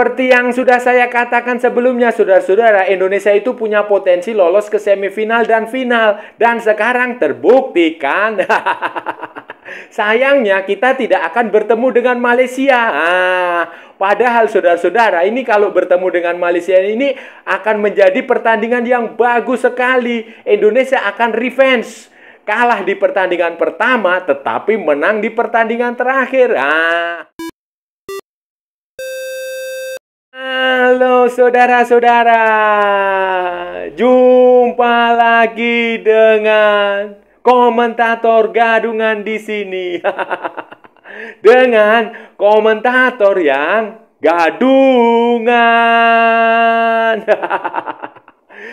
Seperti yang sudah saya katakan sebelumnya, saudara-saudara, Indonesia itu punya potensi lolos ke semifinal dan final. Dan sekarang terbukti kan? Sayangnya kita tidak akan bertemu dengan Malaysia. Ah, padahal saudara-saudara, ini kalau bertemu dengan Malaysia ini akan menjadi pertandingan yang bagus sekali. Indonesia akan revenge kalah di pertandingan pertama tetapi menang di pertandingan terakhir. Ah. Halo saudara-saudara, jumpa lagi dengan komentator gadungan di sini. dengan komentator yang gadungan.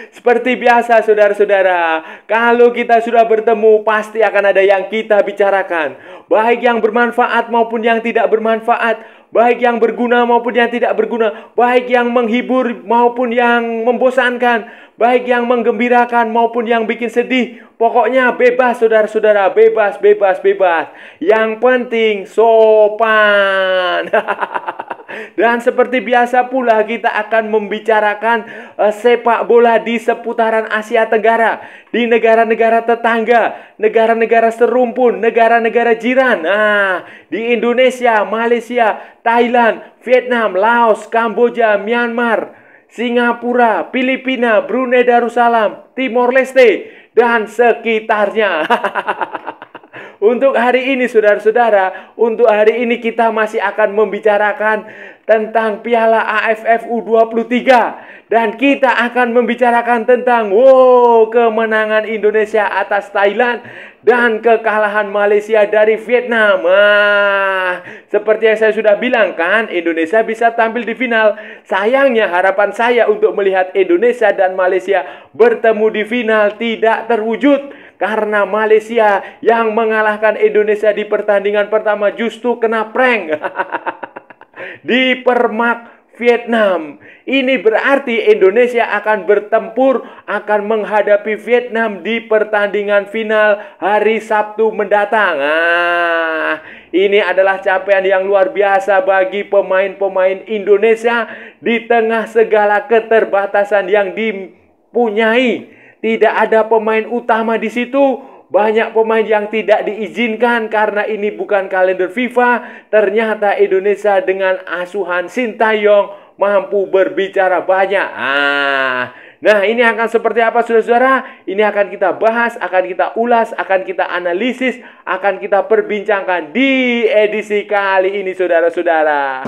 Seperti biasa, saudara-saudara, kalau kita sudah bertemu, pasti akan ada yang kita bicarakan, baik yang bermanfaat maupun yang tidak bermanfaat baik yang berguna maupun yang tidak berguna, baik yang menghibur maupun yang membosankan, baik yang menggembirakan maupun yang bikin sedih. Pokoknya bebas saudara-saudara, bebas, bebas, bebas. Yang penting sopan. Dan seperti biasa pula kita akan membicarakan uh, sepak bola di seputaran Asia Tenggara, di negara-negara tetangga, negara-negara serumpun, negara-negara jiran. Nah, di Indonesia, Malaysia, Thailand, Vietnam, Laos, Kamboja, Myanmar, Singapura, Filipina, Brunei Darussalam, Timor Leste, dan sekitarnya. Untuk hari ini saudara-saudara, untuk hari ini kita masih akan membicarakan tentang Piala AFF U23 dan kita akan membicarakan tentang wow kemenangan Indonesia atas Thailand dan kekalahan Malaysia dari Vietnam. Ah, seperti yang saya sudah bilang kan, Indonesia bisa tampil di final. Sayangnya harapan saya untuk melihat Indonesia dan Malaysia bertemu di final tidak terwujud karena Malaysia yang mengalahkan Indonesia di pertandingan pertama justru kena prank. di permak Vietnam. Ini berarti Indonesia akan bertempur, akan menghadapi Vietnam di pertandingan final hari Sabtu mendatang. Ah, ini adalah capaian yang luar biasa bagi pemain-pemain Indonesia di tengah segala keterbatasan yang dipunyai. Tidak ada pemain utama di situ. Banyak pemain yang tidak diizinkan karena ini bukan kalender FIFA. Ternyata Indonesia dengan asuhan Sintayong mampu berbicara banyak. Ah, Nah, ini akan seperti apa saudara-saudara? Ini akan kita bahas, akan kita ulas, akan kita analisis, akan kita perbincangkan di edisi kali ini saudara-saudara.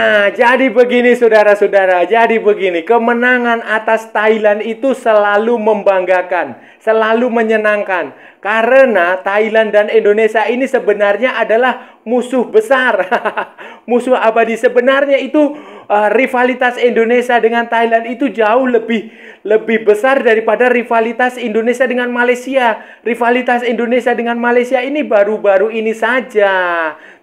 Nah, jadi begini saudara-saudara, jadi begini. Kemenangan atas Thailand itu selalu membanggakan, selalu menyenangkan. Karena Thailand dan Indonesia ini sebenarnya adalah musuh besar. musuh abadi sebenarnya itu uh, rivalitas Indonesia dengan Thailand itu jauh lebih lebih besar daripada rivalitas Indonesia dengan Malaysia. Rivalitas Indonesia dengan Malaysia ini baru-baru ini saja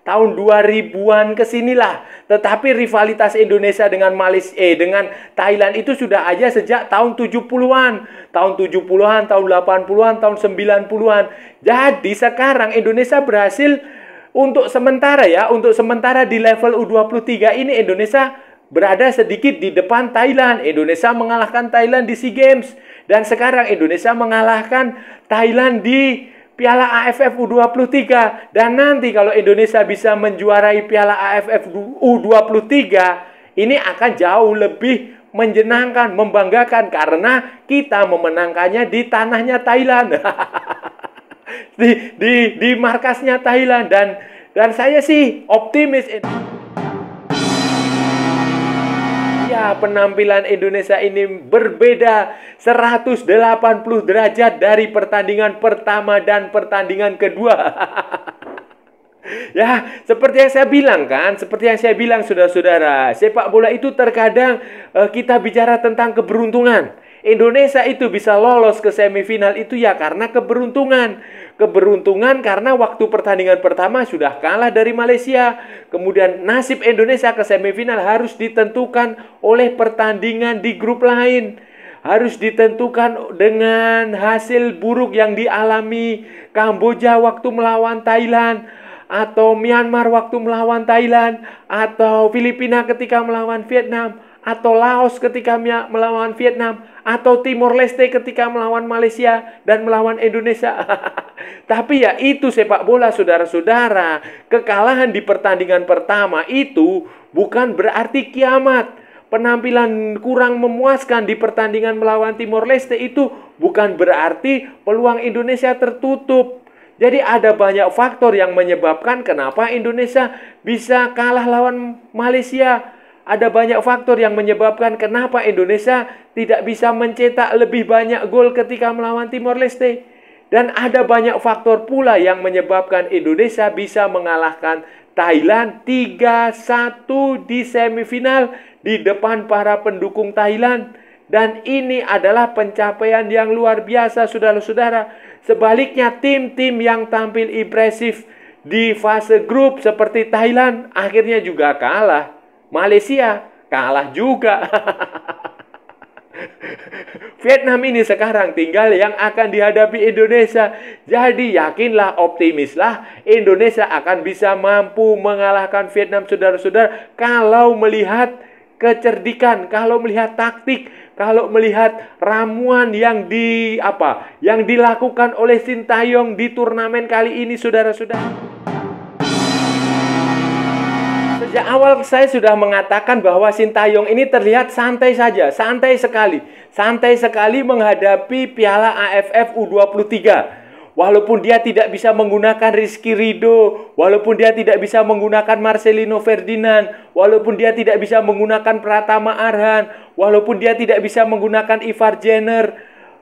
tahun 2000-an ke sinilah. Tetapi rivalitas Indonesia dengan Malaysia eh, dengan Thailand itu sudah aja sejak tahun 70-an, tahun 70-an, tahun 80-an, tahun 90-an. Jadi sekarang Indonesia berhasil untuk sementara ya, untuk sementara di level U23 ini Indonesia berada sedikit di depan Thailand. Indonesia mengalahkan Thailand di SEA Games dan sekarang Indonesia mengalahkan Thailand di Piala AFF U23 dan nanti kalau Indonesia bisa menjuarai Piala AFF U23 ini akan jauh lebih menjenangkan, membanggakan karena kita memenangkannya di tanahnya Thailand. di di di markasnya Thailand dan dan saya sih optimis penampilan Indonesia ini berbeda 180 derajat dari pertandingan pertama dan pertandingan kedua? ya, seperti yang saya bilang kan, seperti yang saya bilang saudara-saudara, sepak bola itu terkadang eh, kita bicara tentang keberuntungan. Indonesia itu bisa lolos ke semifinal itu ya karena keberuntungan keberuntungan karena waktu pertandingan pertama sudah kalah dari Malaysia. Kemudian nasib Indonesia ke semifinal harus ditentukan oleh pertandingan di grup lain. Harus ditentukan dengan hasil buruk yang dialami Kamboja waktu melawan Thailand atau Myanmar waktu melawan Thailand atau Filipina ketika melawan Vietnam atau Laos ketika melawan Vietnam, atau Timor Leste ketika melawan Malaysia dan melawan Indonesia. Tapi ya itu sepak bola saudara-saudara. Kekalahan di pertandingan pertama itu bukan berarti kiamat. Penampilan kurang memuaskan di pertandingan melawan Timor Leste itu bukan berarti peluang Indonesia tertutup. Jadi ada banyak faktor yang menyebabkan kenapa Indonesia bisa kalah lawan Malaysia ada banyak faktor yang menyebabkan kenapa Indonesia tidak bisa mencetak lebih banyak gol ketika melawan Timor Leste. Dan ada banyak faktor pula yang menyebabkan Indonesia bisa mengalahkan Thailand 3-1 di semifinal di depan para pendukung Thailand. Dan ini adalah pencapaian yang luar biasa, saudara-saudara. Sebaliknya, tim-tim yang tampil impresif di fase grup seperti Thailand akhirnya juga kalah. Malaysia kalah juga. Vietnam ini sekarang tinggal yang akan dihadapi Indonesia. Jadi yakinlah, optimislah Indonesia akan bisa mampu mengalahkan Vietnam saudara-saudara kalau melihat kecerdikan, kalau melihat taktik, kalau melihat ramuan yang di apa, yang dilakukan oleh Sintayong di turnamen kali ini saudara-saudara. Sejak awal saya sudah mengatakan bahwa Sintayong ini terlihat santai saja, santai sekali. Santai sekali menghadapi Piala AFF U23. Walaupun dia tidak bisa menggunakan Rizky Rido, walaupun dia tidak bisa menggunakan Marcelino Ferdinand, walaupun dia tidak bisa menggunakan Pratama Arhan, walaupun dia tidak bisa menggunakan Ivar Jenner,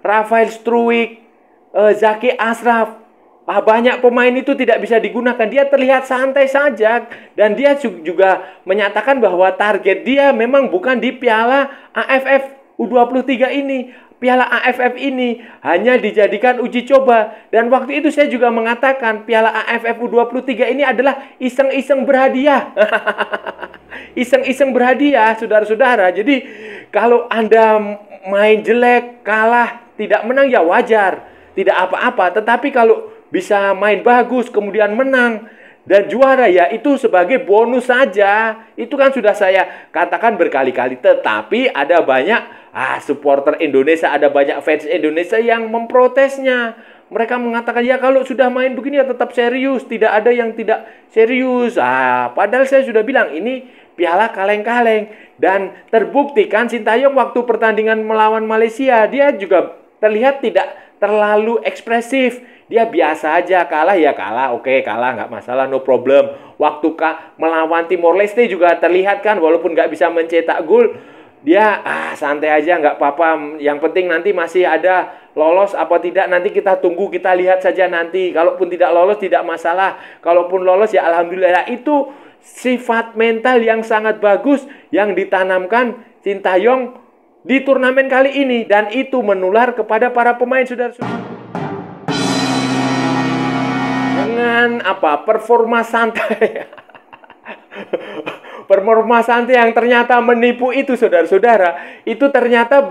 Rafael Struik, eh, Zaki Asraf, Ah, banyak pemain itu tidak bisa digunakan. Dia terlihat santai saja dan dia juga menyatakan bahwa target dia memang bukan di Piala AFF U23 ini. Piala AFF ini hanya dijadikan uji coba dan waktu itu saya juga mengatakan Piala AFF U23 ini adalah iseng-iseng berhadiah. iseng-iseng berhadiah, saudara-saudara. Jadi kalau Anda main jelek, kalah, tidak menang ya wajar, tidak apa-apa. Tetapi kalau bisa main bagus kemudian menang dan juara ya itu sebagai bonus saja. Itu kan sudah saya katakan berkali-kali tetapi ada banyak ah supporter Indonesia, ada banyak fans Indonesia yang memprotesnya. Mereka mengatakan ya kalau sudah main begini ya tetap serius, tidak ada yang tidak serius. Ah, padahal saya sudah bilang ini piala kaleng-kaleng dan terbukti terbuktikan Sintayong waktu pertandingan melawan Malaysia dia juga terlihat tidak terlalu ekspresif dia biasa aja kalah ya kalah, oke okay, kalah nggak masalah, no problem. Waktu kah melawan Timor Leste juga terlihat kan, walaupun nggak bisa mencetak gol, dia ah santai aja nggak apa-apa. Yang penting nanti masih ada lolos apa tidak nanti kita tunggu kita lihat saja nanti kalaupun tidak lolos tidak masalah kalaupun lolos ya alhamdulillah nah, itu sifat mental yang sangat bagus yang ditanamkan cinta Yong di turnamen kali ini dan itu menular kepada para pemain saudara-saudara dengan apa performa santai performa santai yang ternyata menipu itu saudara-saudara itu ternyata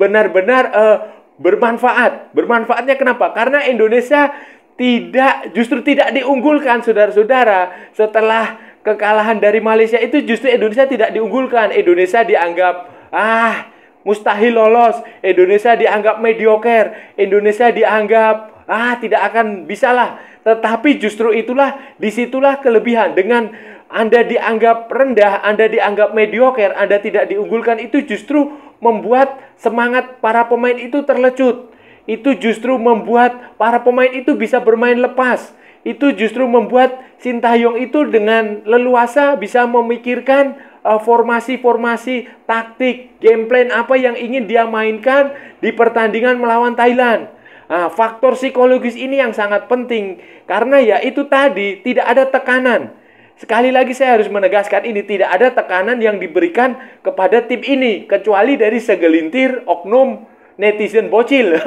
benar-benar uh, bermanfaat bermanfaatnya kenapa karena Indonesia tidak justru tidak diunggulkan saudara-saudara setelah kekalahan dari Malaysia itu justru Indonesia tidak diunggulkan Indonesia dianggap ah mustahil lolos Indonesia dianggap mediocre Indonesia dianggap Ah, tidak akan bisalah. Tetapi justru itulah, disitulah kelebihan. Dengan Anda dianggap rendah, Anda dianggap mediocre, Anda tidak diunggulkan, itu justru membuat semangat para pemain itu terlecut. Itu justru membuat para pemain itu bisa bermain lepas. Itu justru membuat Sintayong itu dengan leluasa bisa memikirkan eh, formasi-formasi, taktik, game plan apa yang ingin dia mainkan di pertandingan melawan Thailand. Nah, faktor psikologis ini yang sangat penting karena ya itu tadi tidak ada tekanan. Sekali lagi saya harus menegaskan ini tidak ada tekanan yang diberikan kepada tim ini kecuali dari segelintir oknum netizen bocil.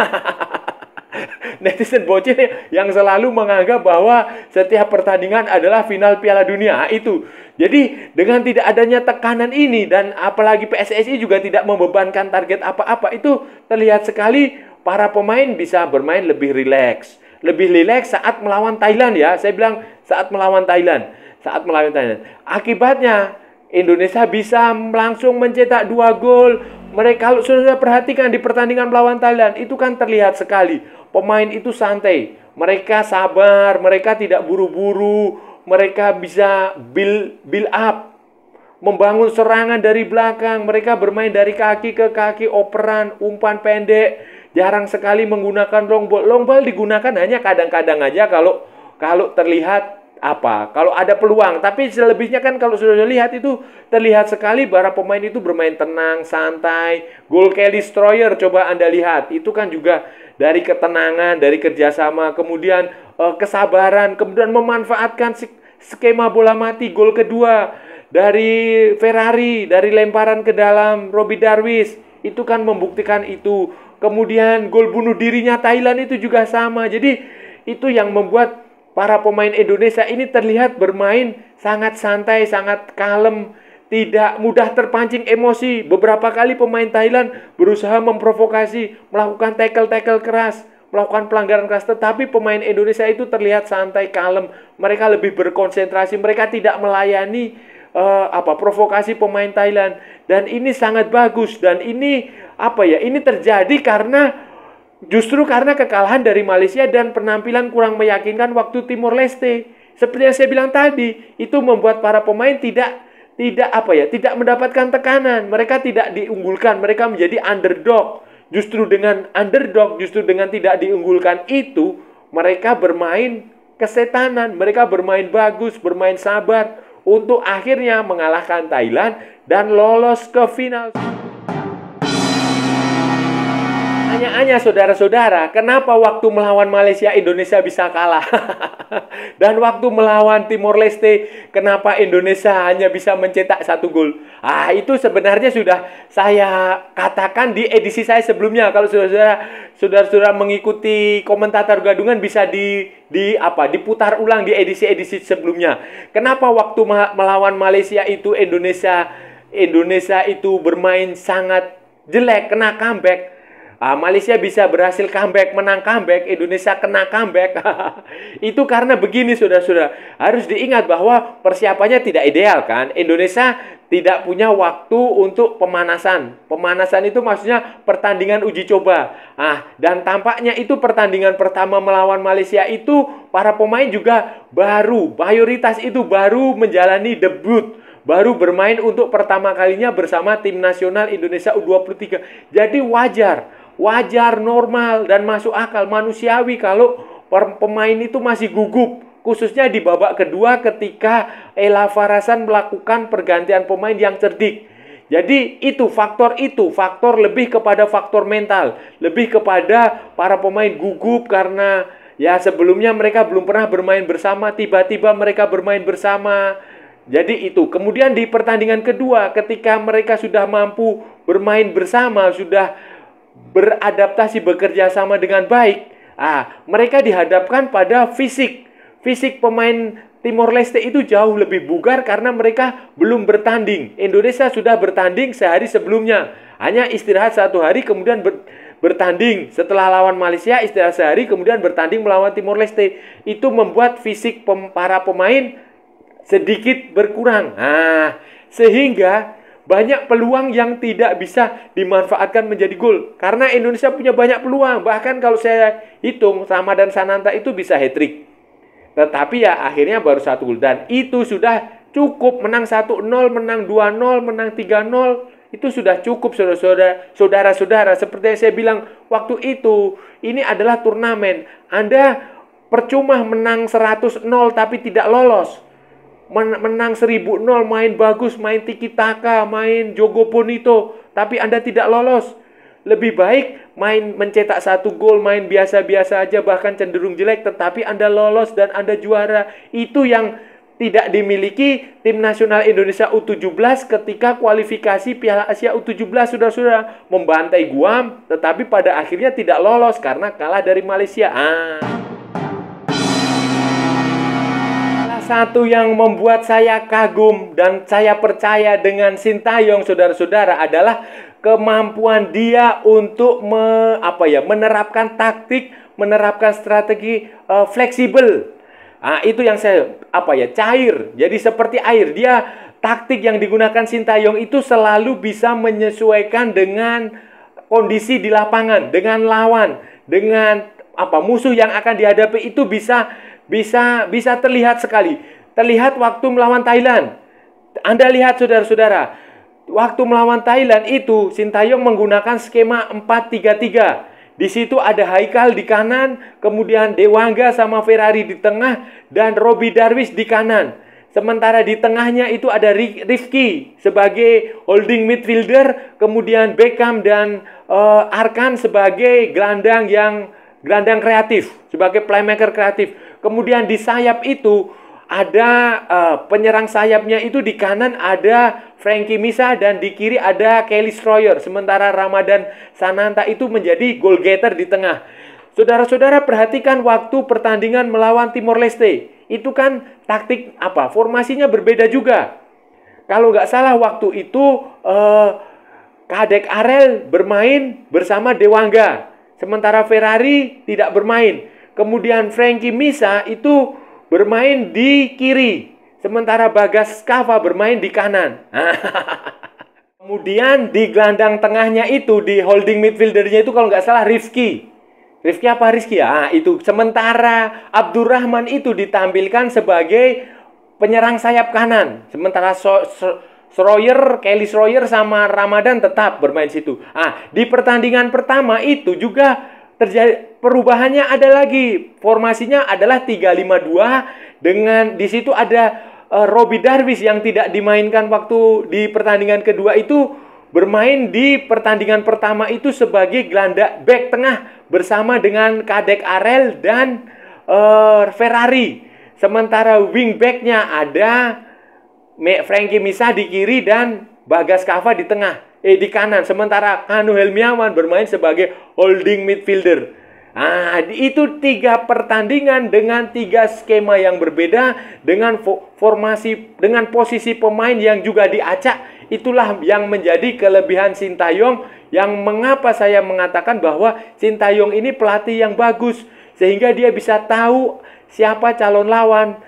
netizen bocil yang selalu menganggap bahwa setiap pertandingan adalah final Piala Dunia ah, itu. Jadi dengan tidak adanya tekanan ini dan apalagi PSSI juga tidak membebankan target apa-apa itu terlihat sekali para pemain bisa bermain lebih rileks. Lebih rileks saat melawan Thailand ya. Saya bilang saat melawan Thailand. Saat melawan Thailand. Akibatnya Indonesia bisa langsung mencetak dua gol. Mereka kalau sudah perhatikan di pertandingan melawan Thailand itu kan terlihat sekali. Pemain itu santai. Mereka sabar, mereka tidak buru-buru. Mereka bisa build build up membangun serangan dari belakang. Mereka bermain dari kaki ke kaki, operan, umpan pendek jarang sekali menggunakan long ball. digunakan hanya kadang-kadang aja kalau kalau terlihat apa kalau ada peluang tapi selebihnya kan kalau sudah lihat itu terlihat sekali para pemain itu bermain tenang santai gol Kelly Stroyer coba anda lihat itu kan juga dari ketenangan dari kerjasama kemudian eh, kesabaran kemudian memanfaatkan skema bola mati gol kedua dari Ferrari dari lemparan ke dalam Robbie Darwis itu kan membuktikan itu Kemudian gol bunuh dirinya Thailand itu juga sama. Jadi itu yang membuat para pemain Indonesia ini terlihat bermain sangat santai, sangat kalem, tidak mudah terpancing emosi. Beberapa kali pemain Thailand berusaha memprovokasi, melakukan tackle-tackle keras, melakukan pelanggaran keras, tetapi pemain Indonesia itu terlihat santai, kalem. Mereka lebih berkonsentrasi, mereka tidak melayani uh, apa provokasi pemain Thailand dan ini sangat bagus dan ini apa ya ini terjadi karena justru karena kekalahan dari Malaysia dan penampilan kurang meyakinkan waktu Timor Leste seperti yang saya bilang tadi itu membuat para pemain tidak tidak apa ya tidak mendapatkan tekanan mereka tidak diunggulkan mereka menjadi underdog justru dengan underdog justru dengan tidak diunggulkan itu mereka bermain kesetanan mereka bermain bagus bermain sabar untuk akhirnya mengalahkan Thailand dan lolos ke final. Pertanyaannya saudara-saudara, kenapa waktu melawan Malaysia Indonesia bisa kalah? Dan waktu melawan Timor Leste, kenapa Indonesia hanya bisa mencetak satu gol? Ah, itu sebenarnya sudah saya katakan di edisi saya sebelumnya. Kalau saudara-saudara saudara-saudara mengikuti komentator gadungan bisa di di apa? diputar ulang di edisi-edisi sebelumnya. Kenapa waktu melawan Malaysia itu Indonesia Indonesia itu bermain sangat jelek, kena comeback uh, Malaysia bisa berhasil comeback, menang comeback, Indonesia kena comeback. itu karena begini sudah-sudah Harus diingat bahwa persiapannya tidak ideal kan. Indonesia tidak punya waktu untuk pemanasan. Pemanasan itu maksudnya pertandingan uji coba. Ah, dan tampaknya itu pertandingan pertama melawan Malaysia itu para pemain juga baru, mayoritas itu baru menjalani debut baru bermain untuk pertama kalinya bersama tim nasional Indonesia U23. Jadi wajar wajar, normal, dan masuk akal manusiawi kalau pemain itu masih gugup. Khususnya di babak kedua ketika Ela Farasan melakukan pergantian pemain yang cerdik. Jadi itu faktor itu, faktor lebih kepada faktor mental, lebih kepada para pemain gugup karena ya sebelumnya mereka belum pernah bermain bersama, tiba-tiba mereka bermain bersama. Jadi itu. Kemudian di pertandingan kedua ketika mereka sudah mampu bermain bersama, sudah beradaptasi bekerja sama dengan baik. Ah, mereka dihadapkan pada fisik. Fisik pemain Timor Leste itu jauh lebih bugar karena mereka belum bertanding. Indonesia sudah bertanding sehari sebelumnya. Hanya istirahat satu hari kemudian ber, bertanding setelah lawan Malaysia istirahat sehari kemudian bertanding melawan Timor Leste itu membuat fisik pem, para pemain sedikit berkurang. Ah, sehingga banyak peluang yang tidak bisa dimanfaatkan menjadi gol. Karena Indonesia punya banyak peluang. Bahkan kalau saya hitung, Ramadan Sananta itu bisa hat-trick. Tetapi ya akhirnya baru satu gol. Dan itu sudah cukup menang 1-0, menang 2-0, menang 3-0. Itu sudah cukup saudara-saudara, saudara-saudara. Seperti yang saya bilang waktu itu, ini adalah turnamen. Anda percuma menang 100-0 tapi tidak lolos menang 1000-0, main bagus, main tiki taka, main jogo bonito, tapi Anda tidak lolos. Lebih baik main mencetak satu gol, main biasa-biasa aja bahkan cenderung jelek tetapi Anda lolos dan Anda juara. Itu yang tidak dimiliki tim nasional Indonesia U17 ketika kualifikasi Piala Asia U17 sudah-sudah membantai Guam tetapi pada akhirnya tidak lolos karena kalah dari Malaysia. Ah. satu yang membuat saya kagum dan saya percaya dengan Sintayong saudara-saudara adalah kemampuan dia untuk me, apa ya menerapkan taktik, menerapkan strategi uh, fleksibel. Nah, itu yang saya apa ya cair. Jadi seperti air dia taktik yang digunakan Sintayong itu selalu bisa menyesuaikan dengan kondisi di lapangan, dengan lawan, dengan apa musuh yang akan dihadapi itu bisa bisa bisa terlihat sekali. Terlihat waktu melawan Thailand. Anda lihat saudara-saudara, waktu melawan Thailand itu Sintayong menggunakan skema 4-3-3. Di situ ada Haikal di kanan, kemudian Dewangga sama Ferrari di tengah, dan Robi Darwis di kanan. Sementara di tengahnya itu ada Rifki sebagai holding midfielder, kemudian Beckham dan uh, Arkan sebagai gelandang yang gelandang kreatif, sebagai playmaker kreatif. Kemudian di sayap itu ada uh, penyerang sayapnya itu di kanan ada Frankie Misa dan di kiri ada Kelly Stroyer. Sementara Ramadan Sananta itu menjadi goal getter di tengah. Saudara-saudara perhatikan waktu pertandingan melawan Timor Leste. Itu kan taktik apa? Formasinya berbeda juga. Kalau nggak salah waktu itu uh, Kadek Arel bermain bersama Dewangga. Sementara Ferrari tidak bermain. Kemudian Frankie Misa itu bermain di kiri. Sementara Bagas Kava bermain di kanan. Kemudian di gelandang tengahnya itu, di holding midfieldernya itu kalau nggak salah Rizky. Rizky apa Rizky ya? Ah, itu. Sementara Abdurrahman itu ditampilkan sebagai penyerang sayap kanan. Sementara so, so, Sroyer, Kelly Sroyer sama Ramadan tetap bermain situ. Ah, di pertandingan pertama itu juga terjadi perubahannya ada lagi. Formasinya adalah 352 dengan di situ ada uh, Robbie Darwis yang tidak dimainkan waktu di pertandingan kedua itu bermain di pertandingan pertama itu sebagai gelandak back tengah bersama dengan Kadek Arel dan uh, Ferrari. Sementara wingbacknya ada Frankie Misa di kiri dan Bagas Kava di tengah, eh di kanan. Sementara Kanu Helmiawan bermain sebagai holding midfielder. Ah, itu tiga pertandingan dengan tiga skema yang berbeda, dengan fo formasi, dengan posisi pemain yang juga diacak. Itulah yang menjadi kelebihan Sintayong yang mengapa saya mengatakan bahwa Sintayong ini pelatih yang bagus sehingga dia bisa tahu siapa calon lawan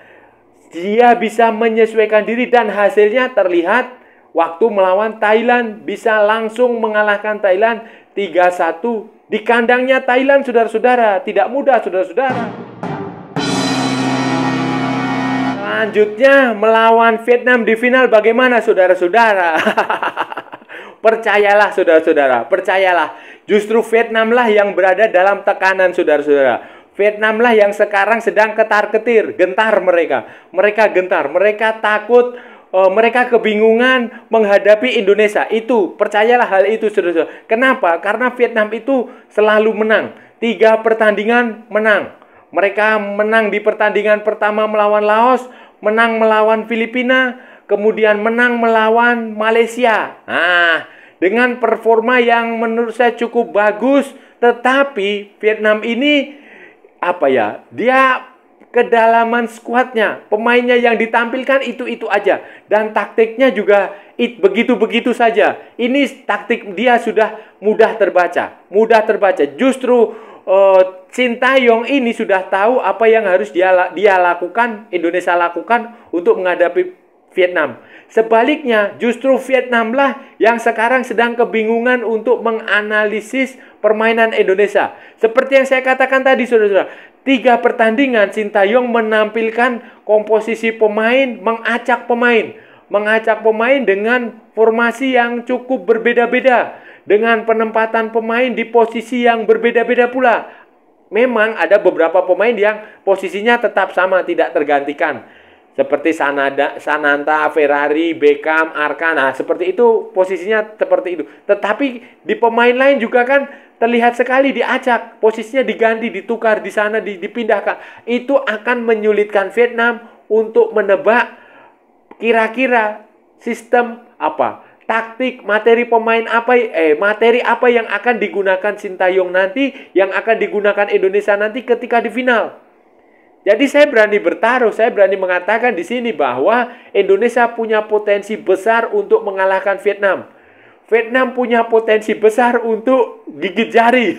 dia bisa menyesuaikan diri dan hasilnya terlihat waktu melawan Thailand bisa langsung mengalahkan Thailand 3-1 di kandangnya Thailand saudara-saudara tidak mudah saudara-saudara selanjutnya melawan Vietnam di final bagaimana saudara-saudara percayalah saudara-saudara percayalah justru Vietnam lah yang berada dalam tekanan saudara-saudara Vietnam lah yang sekarang sedang ketar-ketir, gentar mereka. Mereka gentar, mereka takut, eh, mereka kebingungan menghadapi Indonesia. Itu, percayalah hal itu, saudara-saudara. Kenapa? Karena Vietnam itu selalu menang. Tiga pertandingan menang. Mereka menang di pertandingan pertama melawan Laos, menang melawan Filipina, kemudian menang melawan Malaysia. Nah, dengan performa yang menurut saya cukup bagus, tetapi Vietnam ini apa ya? Dia kedalaman skuadnya, pemainnya yang ditampilkan itu-itu aja dan taktiknya juga begitu-begitu saja. Ini taktik dia sudah mudah terbaca, mudah terbaca. Justru uh, eh, Yong ini sudah tahu apa yang harus dia dia lakukan, Indonesia lakukan untuk menghadapi Vietnam. Sebaliknya, justru Vietnam lah yang sekarang sedang kebingungan untuk menganalisis permainan Indonesia. Seperti yang saya katakan tadi, saudara-saudara, tiga pertandingan Sintayong menampilkan komposisi pemain, mengacak pemain. Mengacak pemain dengan formasi yang cukup berbeda-beda. Dengan penempatan pemain di posisi yang berbeda-beda pula. Memang ada beberapa pemain yang posisinya tetap sama, tidak tergantikan. Seperti Sanada, Sananta, Ferrari, Beckham, Arkana, seperti itu posisinya seperti itu. Tetapi di pemain lain juga kan terlihat sekali diacak, posisinya diganti, ditukar di sana, dipindahkan. Itu akan menyulitkan Vietnam untuk menebak kira-kira sistem apa taktik, materi pemain apa eh materi apa yang akan digunakan Sintayong nanti, yang akan digunakan Indonesia nanti ketika di final. Jadi saya berani bertaruh, saya berani mengatakan di sini bahwa Indonesia punya potensi besar untuk mengalahkan Vietnam. Vietnam punya potensi besar untuk gigit jari.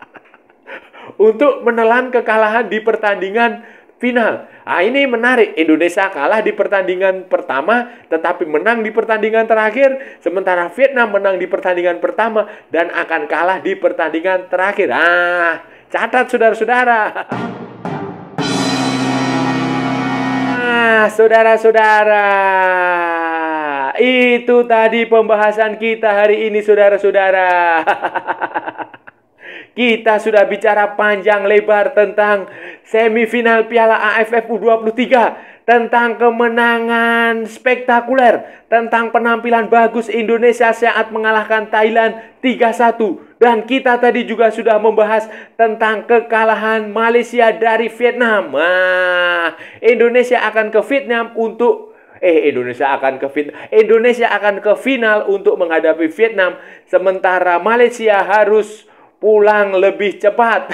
untuk menelan kekalahan di pertandingan final. Ah ini menarik, Indonesia kalah di pertandingan pertama tetapi menang di pertandingan terakhir, sementara Vietnam menang di pertandingan pertama dan akan kalah di pertandingan terakhir. Ah, catat saudara-saudara. Nah, saudara-saudara, itu tadi pembahasan kita hari ini, saudara-saudara. Kita sudah bicara panjang lebar tentang semifinal Piala AFF U23 tentang kemenangan spektakuler, tentang penampilan bagus Indonesia saat mengalahkan Thailand 3-1. Dan kita tadi juga sudah membahas tentang kekalahan Malaysia dari Vietnam. Nah, Indonesia akan ke Vietnam untuk eh Indonesia akan ke fin Indonesia akan ke final untuk menghadapi Vietnam sementara Malaysia harus pulang lebih cepat.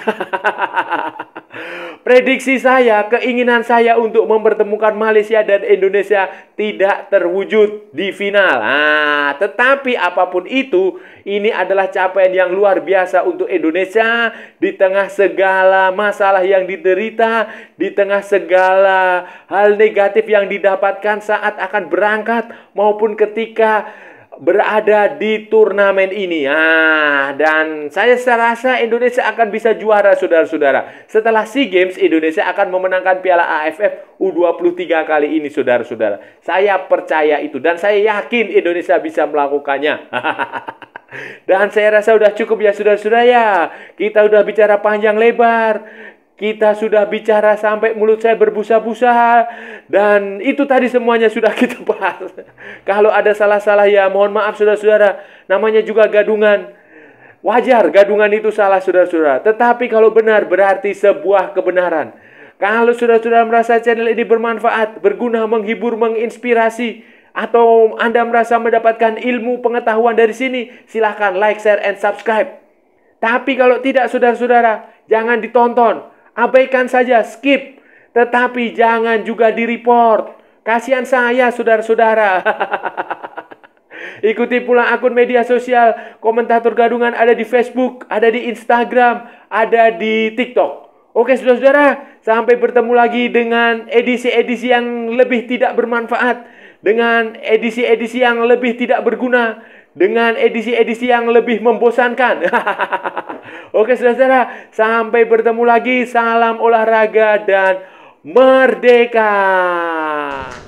Prediksi saya, keinginan saya untuk mempertemukan Malaysia dan Indonesia tidak terwujud di final. Nah, tetapi apapun itu, ini adalah capaian yang luar biasa untuk Indonesia di tengah segala masalah yang diderita, di tengah segala hal negatif yang didapatkan saat akan berangkat maupun ketika berada di turnamen ini. Ah, dan saya rasa Indonesia akan bisa juara saudara-saudara. Setelah SEA Games Indonesia akan memenangkan Piala AFF U23 kali ini saudara-saudara. Saya percaya itu dan saya yakin Indonesia bisa melakukannya. Dan saya rasa sudah cukup ya saudara-saudara ya. Kita udah bicara panjang lebar. Kita sudah bicara sampai mulut saya berbusa-busa dan itu tadi semuanya sudah kita bahas. Kalau ada salah-salah ya mohon maaf saudara-saudara. Namanya juga gadungan. Wajar gadungan itu salah saudara-saudara. Tetapi kalau benar berarti sebuah kebenaran. Kalau saudara-saudara merasa channel ini bermanfaat, berguna, menghibur, menginspirasi, atau Anda merasa mendapatkan ilmu pengetahuan dari sini, silahkan like, share, and subscribe. Tapi kalau tidak, saudara-saudara, jangan ditonton. Abaikan saja, skip. Tetapi jangan juga di-report. Kasihan saya, saudara-saudara. Ikuti pula akun media sosial komentator gadungan ada di Facebook, ada di Instagram, ada di TikTok. Oke saudara-saudara, sampai bertemu lagi dengan edisi-edisi yang lebih tidak bermanfaat, dengan edisi-edisi yang lebih tidak berguna, dengan edisi-edisi yang lebih membosankan. Oke saudara-saudara, sampai bertemu lagi. Salam olahraga dan merdeka.